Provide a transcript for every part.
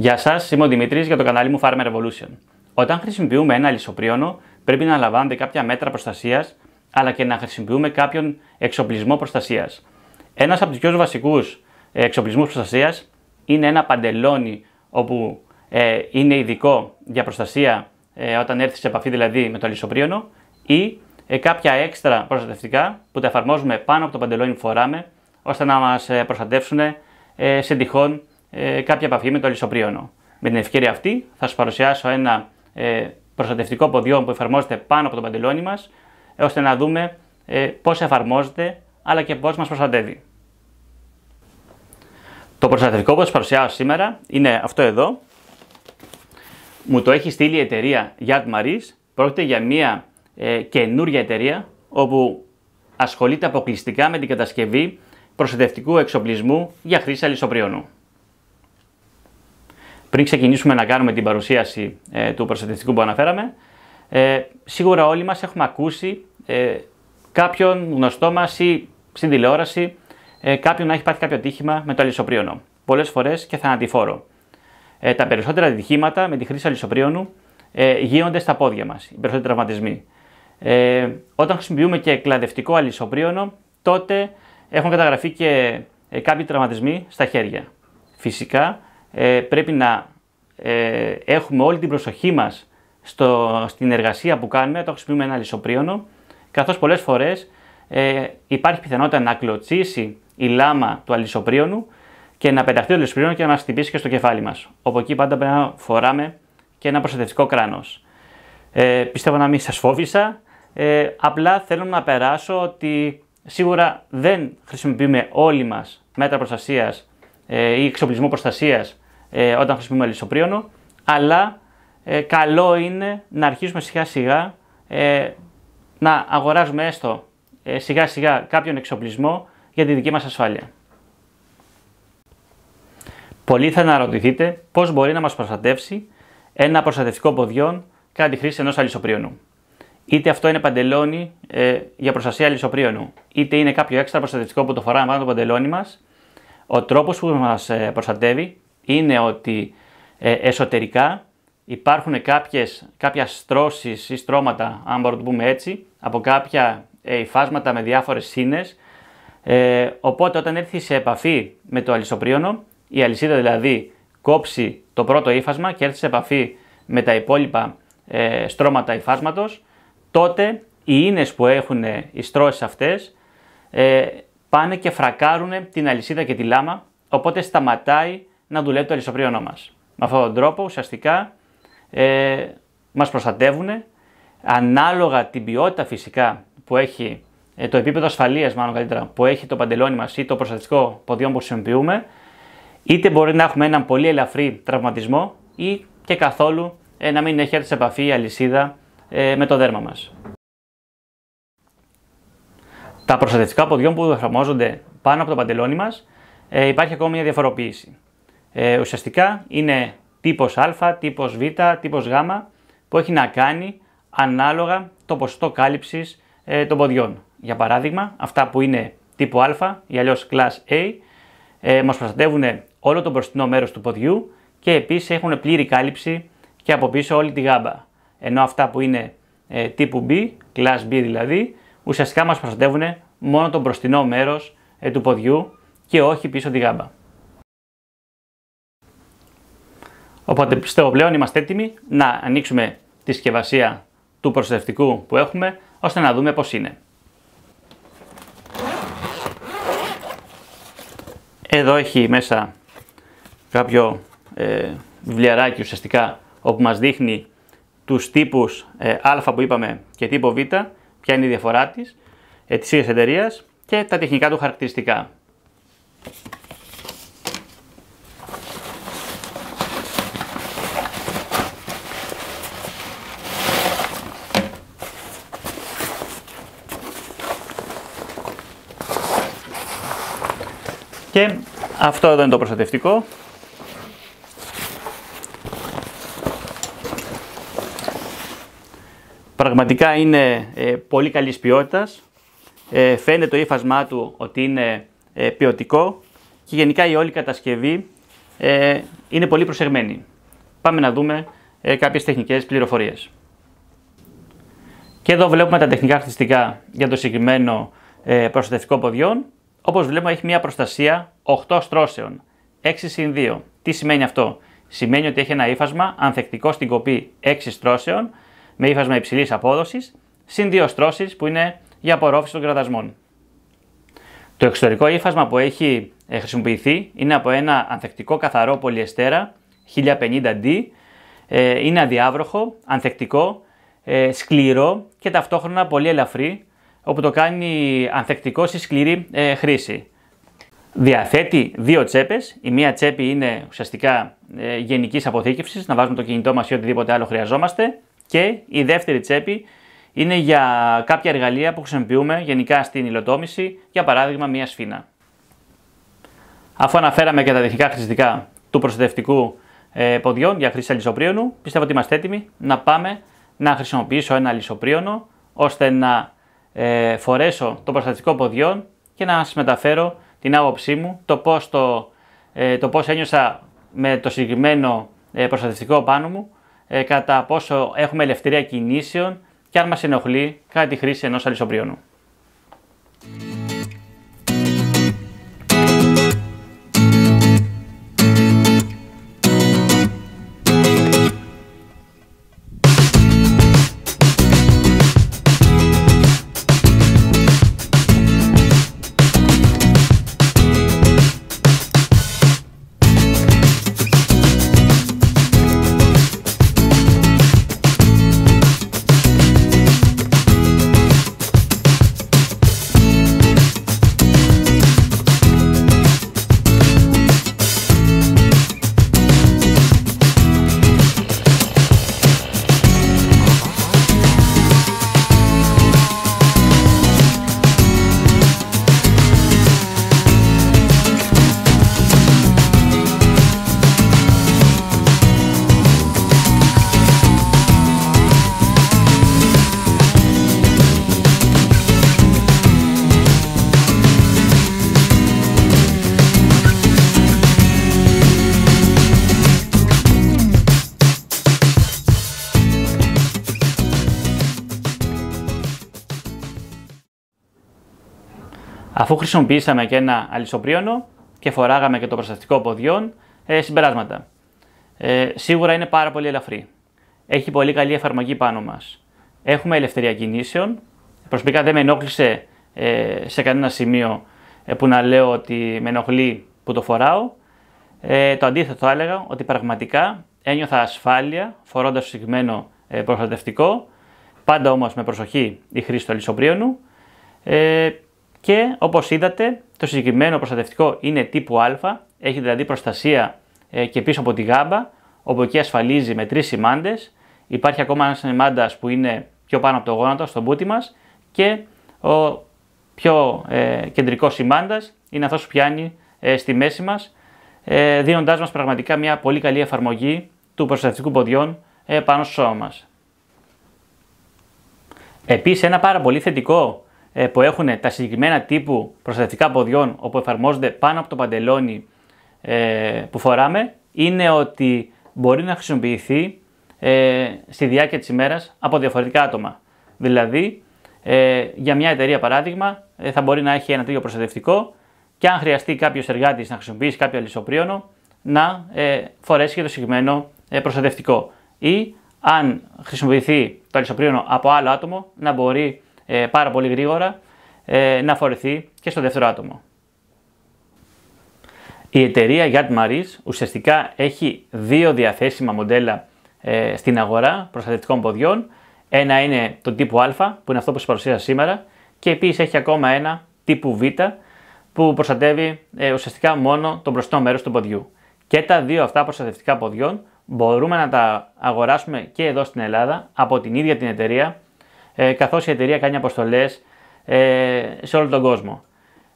Γεια σας, είμαι ο Δημήτρης για το κανάλι μου Farmer Revolution. Όταν χρησιμοποιούμε ένα λισοπρίωνο, πρέπει να λαμβάνονται κάποια μέτρα προστασίας αλλά και να χρησιμοποιούμε κάποιον εξοπλισμό προστασίας. Ένας από τους πιο βασικούς ε, εξοπλισμούς προστασίας είναι ένα παντελόνι όπου ε, είναι ειδικό για προστασία ε, όταν έρθεις σε επαφή δηλαδή με το λισοπρίωνο ή ε, κάποια έξτρα προστατευτικά που τα εφαρμόζουμε πάνω από το παντελόνι που φοράμε ώστε να μας ε, προστατεύσουν σε τυχόν ε, κάποια επαφή με το λισοπρίωνο. Με την ευκαιρία αυτή θα σας παρουσιάσω ένα ε, προστατευτικό ποδιό που εφαρμόζεται πάνω από το παντελόνι μας, ώστε να δούμε ε, πώς εφαρμόζεται αλλά και πώς μας προστατεύει. Το προστατευτικό που σα παρουσιάζω σήμερα είναι αυτό εδώ. Μου το έχει στείλει η εταιρεία Yad Maris. Πρόκειται για μια ε, καινούρια εταιρεία όπου ασχολείται αποκλειστικά με την κατασκευή προστατευτικού εξοπλισμού για χρήση αλυσοπριώνου. Πριν ξεκινήσουμε να κάνουμε την παρουσίαση ε, του προστατευτικού που αναφέραμε, ε, σίγουρα όλοι μας έχουμε ακούσει ε, κάποιον γνωστό μας ή στην τηλεόραση ε, κάποιον να έχει πάθει κάποιο τύχημα με το αλυσοπρίωνο. Πολλές φορές και θανατηφόρο. Ε, τα περισσότερα ατυχήματα με τη χρήση αλυσοπρίωνου ε, γίνονται στα πόδια μας, οι περισσότεροι τραυματισμοί. Ε, όταν χρησιμοποιούμε και κλαδευτικό αλυσοπρίωνο, τότε έχουν καταγραφεί και ε, κάποιοι τραυματισμοί στα χέρια. Φυσικά, ε, πρέπει να ε, έχουμε όλη την προσοχή μας στο, στην εργασία που κάνουμε, το χρησιμοποιούμε ένα λισοπρίωνο, καθώς πολλές φορές ε, υπάρχει πιθανότητα να κλωτσίσει η λάμα του αλυσοπρίωνου και να πεταχτεί το αλυσοπρίωνο και να μας χτυπήσει και στο κεφάλι μας. Οπότε εκεί πάντα πρέπει να φοράμε και ένα προστατευτικό κράνος. Ε, πιστεύω να μην σας φόβησα, ε, απλά θέλω να περάσω ότι σίγουρα δεν χρησιμοποιούμε όλοι μας μέτρα προστασίας ε, ή εξοπλισμό προστασίας ε, όταν χρησιμοποιούμε λισοπρίωνο, αλλά ε, καλό είναι να αρχίσουμε σιγά σιγά ε, να αγοράζουμε έστω ε, σιγά σιγά κάποιον εξοπλισμό για τη δική μας ασφάλεια. Πολλοί θα αναρωτηθείτε πώς μπορεί να μας προστατεύσει ένα προστατευτικό ποδιόν κατά τη χρήση ενός αλυσοπρίωνου. Είτε αυτό είναι παντελόνι ε, για προστασία αλυσοπρίωνου, είτε είναι κάποιο έξτρα προστατευτικό που το φοράμε πάνω το παντελόνι μας, ο τρόπος που μας ε, προστατεύει είναι ότι ε, εσωτερικά υπάρχουν κάποιες, κάποια στρώσεις ή στρώματα, αν μπορούμε να το πούμε έτσι, από κάποια ε, υφάσματα με διάφορες σύνες, ε, οπότε όταν έρθει σε επαφή με το αλυσοπρίωνο, η αλυσίδα δηλαδή κόψει το πρώτο ύφασμα και έρθει σε επαφή με τα υπόλοιπα στρώματα υφάσματος, τότε οι ίνες που έχουν οι στρώσεις αυτές πάνε και φρακάρουν την αλυσίδα και τη λάμα, οπότε σταματάει να δουλεύει το αλυσοπρίωνο μας. Με αυτόν τον τρόπο ουσιαστικά ε, μας προστατεύουν ανάλογα την ποιότητα φυσικά που έχει ε, το επίπεδο ασφαλείας, μάλλον καλύτερα, που έχει το παντελόνι μας ή το προστατευτικό ποδιό που χρησιμοποιούμε, είτε μπορεί να έχουμε έναν πολύ ελαφρύ τραυματισμό ή και καθόλου ε, να μην έχει έρθει σε επαφή η αλυσίδα ε, με το δέρμα μας. Τα προστατευτικά ποδιών που εφαρμόζονται πάνω από το παντελόνι μας ε, υπάρχει ακόμη μια διαφοροποίηση. Ε, ουσιαστικά είναι τύπος α, τύπος β, τύπος γ που έχει να κάνει ανάλογα το ποσοστό κάλυψης ε, των ποδιών. Για παράδειγμα, αυτά που είναι τύπου α ή αλλιώς class A ε, ε, μας προστατεύουν όλο το μπροστινό μέρος του ποδιού και επίσης έχουν πλήρη κάλυψη και από πίσω όλη τη γάμπα. Ενώ αυτά που είναι ε, τύπου B, class B δηλαδή, ουσιαστικά μας προστατεύουν μόνο το μπροστινό μέρος ε, του ποδιού και όχι πίσω τη γάμπα. Οπότε πιστεύω πλέον είμαστε έτοιμοι να ανοίξουμε τη συσκευασία του προστατευτικού που έχουμε, ώστε να δούμε πώς είναι. Εδώ έχει μέσα κάποιο ε, βιβλιαράκι ουσιαστικά, όπου μας δείχνει τους τύπους ε, α που είπαμε και τύπο β, ποια είναι η διαφορά της, ε, της ίδιας και τα τεχνικά του χαρακτηριστικά. Και αυτό εδώ είναι το προστατευτικό. Πραγματικά είναι ε, πολύ καλής ποιότητας. Ε, φαίνεται το ύφασμά του ότι είναι ε, ποιοτικό και γενικά η όλη κατασκευή είναι πολύ προσεγμένη. Πάμε να δούμε κάποιες τεχνικές πληροφορίες. Και εδώ βλέπουμε τα τεχνικά χρηστικά για το συγκεκριμένο προστατευτικό ποδιών. Όπως βλέπουμε, έχει μια προστασία 8 στρώσεων. 6 συν 2. Τι σημαίνει αυτό, Σημαίνει ότι έχει ένα ύφασμα ανθεκτικό στην κοπή 6 στρώσεων με ύφασμα υψηλής απόδοσης, συν 2 στρώσεις που είναι για απορρόφηση των κρατασμών. Το εξωτερικό ύφασμα που έχει ε, χρησιμοποιηθεί είναι από ένα ανθεκτικό καθαρό πολυεστέρα 1050D. Ε, είναι αδιάβροχο, ανθεκτικό, ε, σκληρό και ταυτόχρονα πολύ ελαφρύ όπου το κάνει ανθεκτικό στη σκληρή ε, χρήση. Διαθέτει δύο τσέπες. Η μία τσέπη είναι ουσιαστικά ε, γενικής αποθήκευσης, να βάζουμε το κινητό μας ή οτιδήποτε άλλο χρειαζόμαστε. Και η δεύτερη τσέπη είναι για κάποια εργαλεία που χρησιμοποιούμε γενικά στην υλοτόμηση, για παράδειγμα μία σφίνα. Αφού αναφέραμε και τα τεχνικά χρηστικά του προστατευτικού ε, ποδιών για χρήση αλυσοπρίωνου, πιστεύω ότι είμαστε έτοιμοι να πάμε να χρησιμοποιήσω ένα αλυσοπρίωνο ώστε να ε, φορέσω το προστατικό ποδιών και να σας μεταφέρω την άποψή μου, το πώς, το, ε, το πώς ένιωσα με το συγκεκριμένο ε, προστατευτικό πάνω μου, ε, κατά πόσο έχουμε ελευθερία κινήσεων και αν μας ενοχλεί κάτι χρήση ενός αλυσοπριώνου. Αφού χρησιμοποιήσαμε και ένα αλυσοπρίωνο και φοράγαμε και το προστατικό ποδιών, ε, συμπεράσματα. Ε, σίγουρα είναι πάρα πολύ ελαφρύ. Έχει πολύ καλή εφαρμογή πάνω μας. Έχουμε ελευθερία κινήσεων. Προσωπικά δεν με ενόχλησε ε, σε κανένα σημείο ε, που να λέω ότι με ενοχλεί που το φοράω. Ε, το αντίθετο θα έλεγα ότι πραγματικά ένιωθα ασφάλεια φορώντας το συγκεκριμένο ε, προστατευτικό, πάντα όμως με προσοχή η χρήση του αλυσοπρίωνου. Ε, και όπως είδατε το συγκεκριμένο προστατευτικό είναι τύπου α, έχει δηλαδή προστασία ε, και πίσω από τη γάμπα, όπου εκεί ασφαλίζει με τρεις σημάντες. Υπάρχει ακόμα ένας σημάντας που είναι πιο πάνω από το γόνατο, στον πούτι μας και ο πιο ε, κεντρικός σημάντας είναι αυτός που πιάνει ε, στη μέση μας, ε, δίνοντάς μας πραγματικά μια πολύ καλή εφαρμογή του προστατευτικού ποδιών ε, πάνω στο σώμα μας. Επίσης ένα πάρα πολύ θετικό ε, που έχουν τα συγκεκριμένα τύπου προστατευτικά ποδιών όπου εφαρμόζονται πάνω από το παντελόνι ε, που φοράμε είναι ότι μπορεί να χρησιμοποιηθεί ε, στη διάρκεια της ημέρας από διαφορετικά άτομα. Δηλαδή, για μια εταιρεία παράδειγμα, θα μπορεί να έχει ένα τέτοιο προστατευτικό και αν χρειαστεί κάποιος εργάτης να χρησιμοποιήσει κάποιο αλυσοπρίωνο, να φορέσει και το συγκεκριμένο προστατευτικό. Ή αν χρησιμοποιηθεί το αλυσοπρίωνο από άλλο άτομο, να μπορεί ε, πάρα πολύ γρήγορα ε, να φορεθεί και στο δεύτερο άτομο. Η εταιρεία Yard Maris ουσιαστικά έχει δύο διαθέσιμα μοντέλα ε, στην αγορά προστατευτικών ποδιών. Ένα είναι το τύπου Α, που είναι αυτό που σας παρουσίασα σήμερα, και επίσης έχει ακόμα ένα τύπου Β, που προστατεύει ε, ουσιαστικά μόνο το μπροστινό μέρος του ποδιού. Και τα δύο αυτά προστατευτικά ποδιών μπορούμε να τα αγοράσουμε και εδώ στην Ελλάδα από την ίδια την εταιρεία Καθώ ε, καθώς η εταιρεία κάνει αποστολές ε, σε όλο τον κόσμο.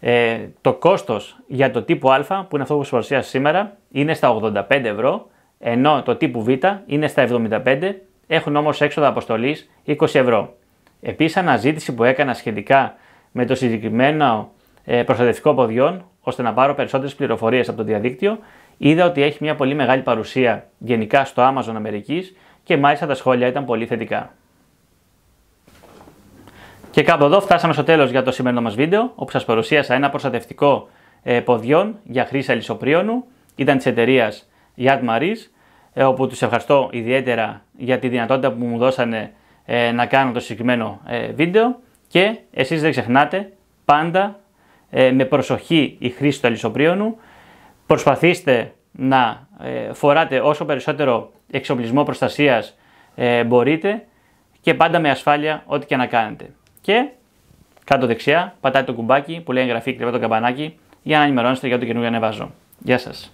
Ε, το κόστος για το τύπο Α, που είναι αυτό που παρουσίασα σήμερα, είναι στα 85 ευρώ, ενώ το τύπο Β είναι στα 75, έχουν όμως έξοδα αποστολής 20 ευρώ. Επίσης, αναζήτηση που έκανα σχετικά με το συγκεκριμένο προστατευτικό ποδιόν, ώστε να πάρω περισσότερες πληροφορίες από το διαδίκτυο, είδα ότι έχει μια πολύ μεγάλη παρουσία γενικά στο Amazon Αμερικής και μάλιστα τα σχόλια ήταν πολύ θετικά. Και κάπου εδώ φτάσαμε στο τέλος για το σημερινό μας βίντεο, όπου σας παρουσίασα ένα προστατευτικό ε, ποδιών για χρήση αλυσοπρίωνου. Ήταν της εταιρείας Yad Maris, ε, όπου τους ευχαριστώ ιδιαίτερα για τη δυνατότητα που μου δώσανε ε, να κάνω το συγκεκριμένο βίντεο. Και εσείς δεν ξεχνάτε, πάντα με προσοχή η χρήση του αλυσοπρίωνου. Προσπαθήστε να φοράτε όσο περισσότερο εξοπλισμό προστασίας μπορείτε και πάντα με ασφάλεια ό,τι και να κάνετε και κάτω δεξιά πατάτε το κουμπάκι που λέει εγγραφή, κρυβάτε το καμπανάκι για να ενημερώνεστε για το καινούργιο ανεβάζω. Γεια σας.